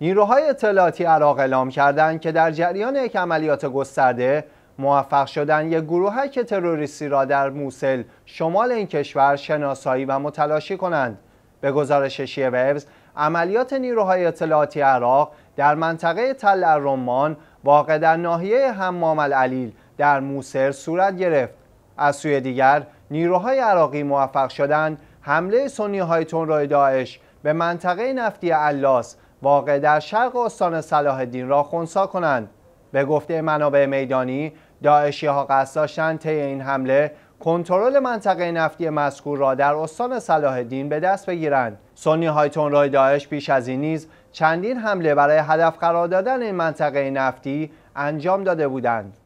نیروهای اطلاعاتی عراق اعلام کردند که در جریان یک عملیات گسترده موفق شدن یک که تروریستی را در موسل شمال این کشور شناسایی و متلاشی کنند به گزارش شیه وبز عملیات نیروهای اطلاعاتی عراق در منطقه تل الرمان واقع در ناحیه حمام العلیل در موسر صورت گرفت از سوی دیگر نیروهای عراقی موفق شدند حمله سنی هایتون رای داعش به منطقه نفتی علاس واقع در شرق استان صلاح الدین را خونسا کنند به گفته منابع میدانی داعشی ها قصد داشتند طی این حمله کنترل منطقه نفتی مذکور را در استان صلاح الدین به دست بگیرند سنی های تنرای داعش پیش از این نیز چندین حمله برای هدف قرار دادن این منطقه نفتی انجام داده بودند